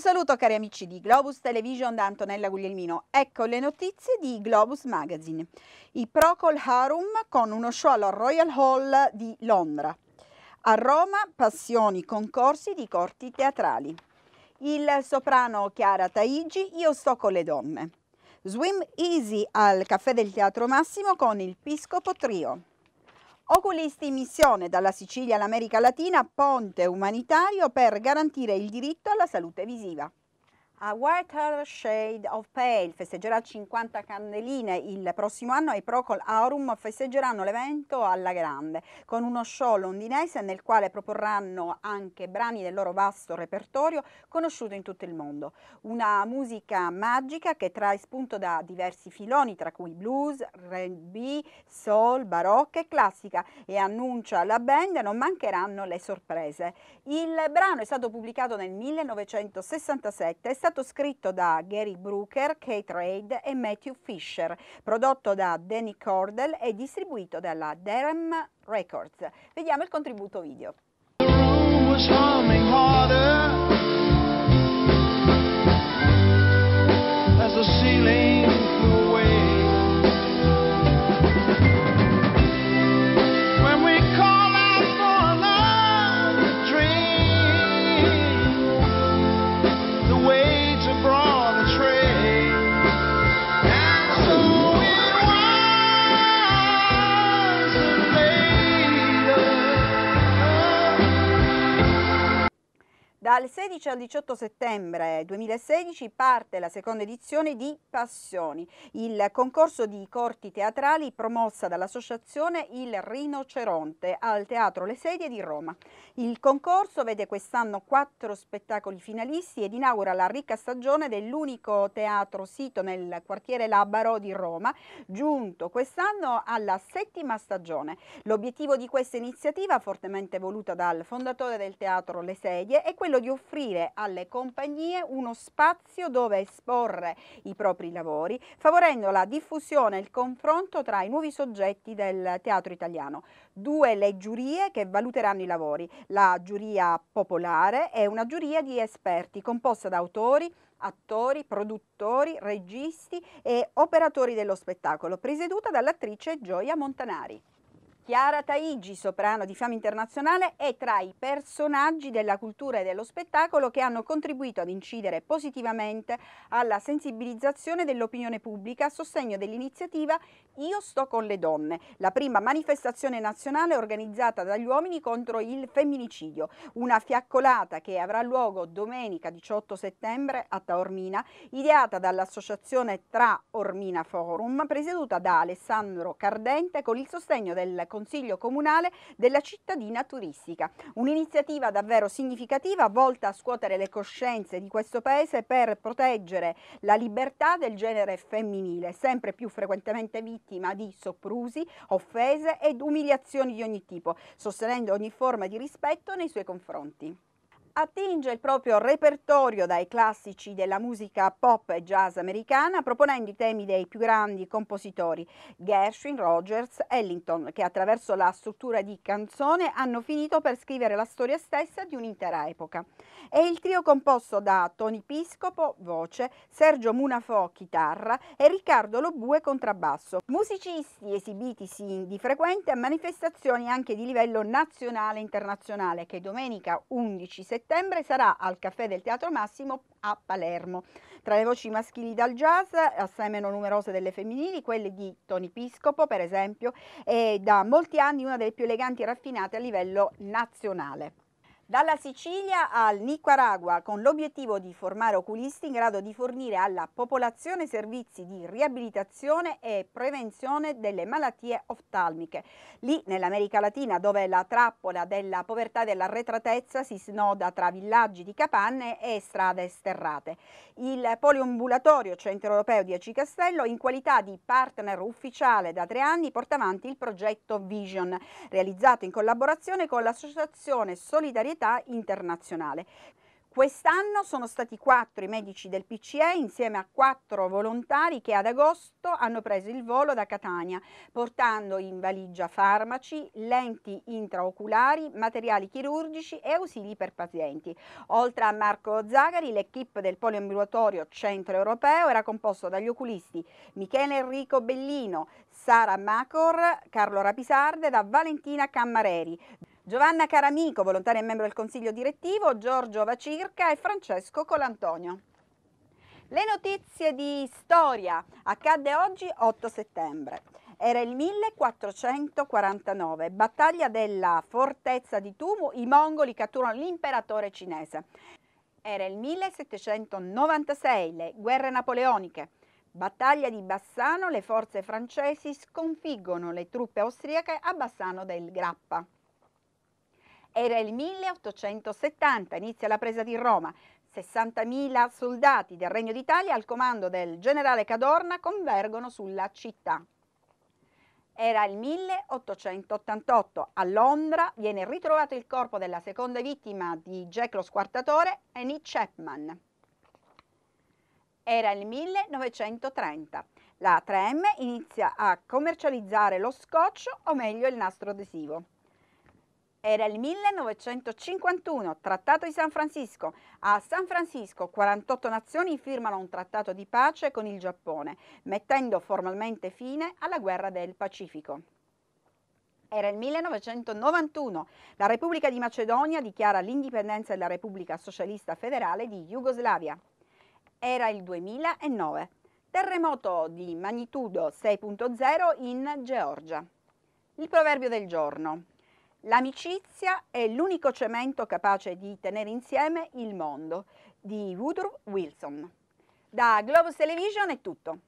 Un saluto cari amici di Globus Television da Antonella Guglielmino. Ecco le notizie di Globus Magazine. I Procol Harum con uno show alla Royal Hall di Londra. A Roma passioni, concorsi di corti teatrali. Il soprano Chiara Taigi, Io sto con le donne. Swim Easy al Caffè del Teatro Massimo con il Piscopo Trio. Oculisti in missione dalla Sicilia all'America Latina, ponte umanitario per garantire il diritto alla salute visiva. A Whiter Shade of Pale festeggerà 50 candeline il prossimo anno e i Procol Aurum festeggeranno l'evento alla grande con uno show londinese nel quale proporranno anche brani del loro vasto repertorio conosciuto in tutto il mondo. Una musica magica che trae spunto da diversi filoni tra cui blues, R&B, soul, barocca e classica e annuncia la band non mancheranno le sorprese. Il brano è stato pubblicato nel 1967 e stato scritto da Gary Brooker, Kate Reid e Matthew Fisher, prodotto da Danny Cordell e distribuito dalla Derem Records. Vediamo il contributo video. Dal 16 al 18 settembre 2016 parte la seconda edizione di Passioni, il concorso di corti teatrali promossa dall'associazione Il Rinoceronte al Teatro Le Sedie di Roma. Il concorso vede quest'anno quattro spettacoli finalisti ed inaugura la ricca stagione dell'unico teatro sito nel quartiere Labaro di Roma, giunto quest'anno alla settima stagione. L'obiettivo di questa iniziativa, fortemente voluta dal fondatore del Teatro Le Sedie, è quello di offrire alle compagnie uno spazio dove esporre i propri lavori, favorendo la diffusione e il confronto tra i nuovi soggetti del teatro italiano. Due le giurie che valuteranno i lavori, la giuria popolare e una giuria di esperti composta da autori, attori, produttori, registi e operatori dello spettacolo, presieduta dall'attrice Gioia Montanari. Chiara Taigi, soprano di fama internazionale, è tra i personaggi della cultura e dello spettacolo che hanno contribuito ad incidere positivamente alla sensibilizzazione dell'opinione pubblica a sostegno dell'iniziativa Io sto con le donne, la prima manifestazione nazionale organizzata dagli uomini contro il femminicidio, una fiaccolata che avrà luogo domenica 18 settembre a Taormina, ideata dall'associazione Tra Ormina Forum, presieduta da Alessandro Cardente con il sostegno del Consiglio Consiglio Comunale della cittadina turistica. Un'iniziativa davvero significativa volta a scuotere le coscienze di questo paese per proteggere la libertà del genere femminile, sempre più frequentemente vittima di soprusi, offese ed umiliazioni di ogni tipo, sostenendo ogni forma di rispetto nei suoi confronti attinge il proprio repertorio dai classici della musica pop e jazz americana, proponendo i temi dei più grandi compositori Gershwin, Rogers, Ellington, che attraverso la struttura di canzone hanno finito per scrivere la storia stessa di un'intera epoca. È il trio composto da Tony Piscopo, voce, Sergio Munafo, chitarra e Riccardo Lobue, contrabbasso. Musicisti esibitisi di frequente a manifestazioni anche di livello nazionale e internazionale che domenica 11 settembre settembre sarà al Caffè del Teatro Massimo a Palermo. Tra le voci maschili dal jazz, assai meno numerose delle femminili, quelle di Tony Piscopo, per esempio, è da molti anni una delle più eleganti e raffinate a livello nazionale. Dalla Sicilia al Nicaragua con l'obiettivo di formare oculisti in grado di fornire alla popolazione servizi di riabilitazione e prevenzione delle malattie oftalmiche. Lì nell'America Latina dove la trappola della povertà e dell'arretratezza si snoda tra villaggi di capanne e strade sterrate. Il poliambulatorio Centro Europeo di Aci Castello in qualità di partner ufficiale da tre anni porta avanti il progetto Vision realizzato in collaborazione con l'associazione Solidarietà solidarietà internazionale. Quest'anno sono stati quattro i medici del PCE insieme a quattro volontari che ad agosto hanno preso il volo da Catania, portando in valigia farmaci, lenti intraoculari, materiali chirurgici e ausili per pazienti. Oltre a Marco Zagari, l'equipe del poliambulatorio centro europeo era composta dagli oculisti Michele Enrico Bellino, Sara Macor, Carlo Rapisarde e da Valentina Cammareri. Giovanna Caramico, volontaria e membro del Consiglio Direttivo, Giorgio Vacirca e Francesco Colantonio. Le notizie di storia. Accadde oggi 8 settembre. Era il 1449, battaglia della fortezza di Tumu, i mongoli catturano l'imperatore cinese. Era il 1796, le guerre napoleoniche. Battaglia di Bassano, le forze francesi sconfiggono le truppe austriache a Bassano del Grappa. Era il 1870, inizia la presa di Roma. 60.000 soldati del Regno d'Italia al comando del generale Cadorna convergono sulla città. Era il 1888, a Londra viene ritrovato il corpo della seconda vittima di Jack lo squartatore, Annie Chapman. Era il 1930, la 3M inizia a commercializzare lo scotch o meglio il nastro adesivo. Era il 1951, Trattato di San Francisco. A San Francisco 48 nazioni firmano un trattato di pace con il Giappone, mettendo formalmente fine alla guerra del Pacifico. Era il 1991. La Repubblica di Macedonia dichiara l'indipendenza della Repubblica Socialista Federale di Jugoslavia. Era il 2009. Terremoto di magnitudo 6.0 in Georgia. Il proverbio del giorno. L'amicizia è l'unico cemento capace di tenere insieme il mondo, di Woodrow Wilson. Da Globus Television è tutto.